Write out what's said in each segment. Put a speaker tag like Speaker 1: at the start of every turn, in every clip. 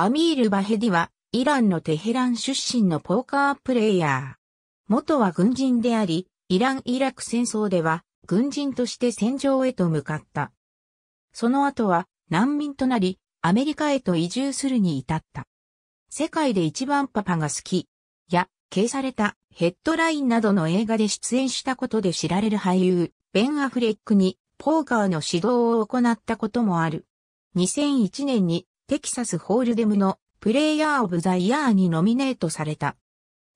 Speaker 1: アミール・バヘディは、イランのテヘラン出身のポーカープレイヤー。元
Speaker 2: は軍人であり、イラン・イラク戦争では、軍人として戦場へと向かった。その後は、難民となり、アメリカへと移住するに至った。世界で一番パパが好き。や、消された、ヘッドラインなどの映画で出演したことで知られる俳優、ベン・アフレックに、ポーカーの指導を行ったこともある。2001年にテキサスホールデムのプレイヤーオブザイヤーにノミネートされた。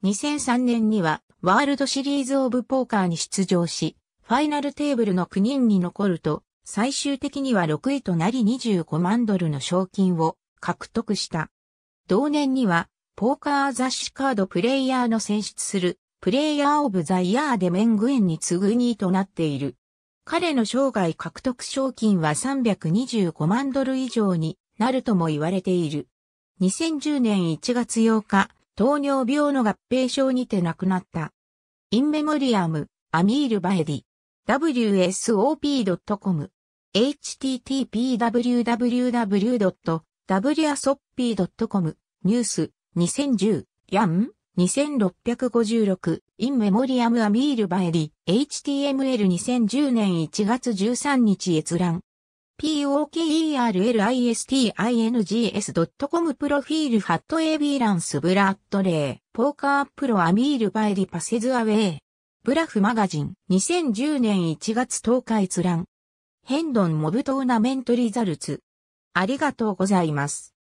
Speaker 2: 2003年にはワールドシリーズオブポーカーに出場し、ファイナルテーブルの9人に残ると、最終的には6位となり25万ドルの賞金を獲得した。同年には、ポーカー雑誌カードプレイヤーの選出するプレイヤーオブザイヤーでメングエンに次ぐ2位となっている。彼の生涯獲得賞金は325万ドル以上になるとも言われている。2010年1月8日、糖尿病の合併症にて亡くなった。インメモリアム、アミール・バエディ、wsop.com、http://www.wasop.com、ニュース、2010、ヤン、2656、インメモリアム・アミール・バエディ、html2010 年1月13日閲覧。pokerlistings.com プロフィールハットビーランスブラッドレイ、ポーカープロアミールバイリパセズアウェイ。ブラフマガジン2010年1月10日閲覧。ヘ
Speaker 1: ンドンモブトーナメントリザルツ。ありがとうございます。